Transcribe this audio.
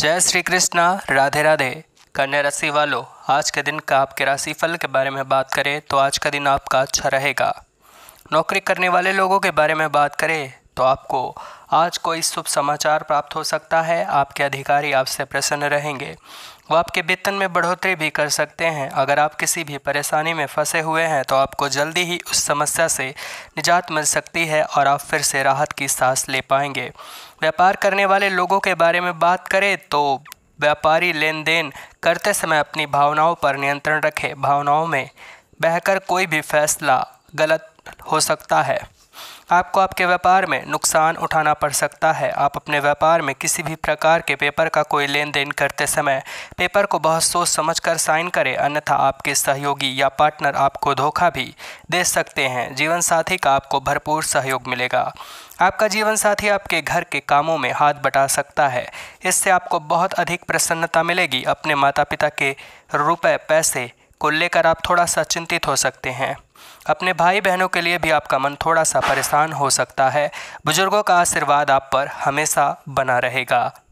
जय श्री कृष्णा राधे राधे कन्या राशि वालों आज के दिन का आपके राशि फल के बारे में बात करें तो आज का दिन आपका अच्छा रहेगा नौकरी करने वाले लोगों के बारे में बात करें तो आपको आज कोई शुभ समाचार प्राप्त हो सकता है आपके अधिकारी आपसे प्रसन्न रहेंगे वो आपके वेतन में बढ़ोतरी भी कर सकते हैं अगर आप किसी भी परेशानी में फंसे हुए हैं तो आपको जल्दी ही उस समस्या से निजात मिल सकती है और आप फिर से राहत की सांस ले पाएंगे व्यापार करने वाले लोगों के बारे में बात करें तो व्यापारी लेन देन करते समय अपनी भावनाओं पर नियंत्रण रखें भावनाओं में बहकर कोई भी फैसला गलत हो सकता है आपको आपके व्यापार में नुकसान उठाना पड़ सकता है आप अपने व्यापार में किसी भी प्रकार के पेपर का कोई लेन देन करते समय पेपर को बहुत सोच समझ कर साइन करें अन्यथा आपके सहयोगी या पार्टनर आपको धोखा भी दे सकते हैं जीवन साथी का आपको भरपूर सहयोग मिलेगा आपका जीवन साथी आपके घर के कामों में हाथ बटा सकता है इससे आपको बहुत अधिक प्रसन्नता मिलेगी अपने माता पिता के रुपये पैसे को लेकर आप थोड़ा सा चिंतित हो सकते हैं अपने भाई बहनों के लिए भी आपका मन थोड़ा सा परेशान हो सकता है बुजुर्गों का आशीर्वाद आप पर हमेशा बना रहेगा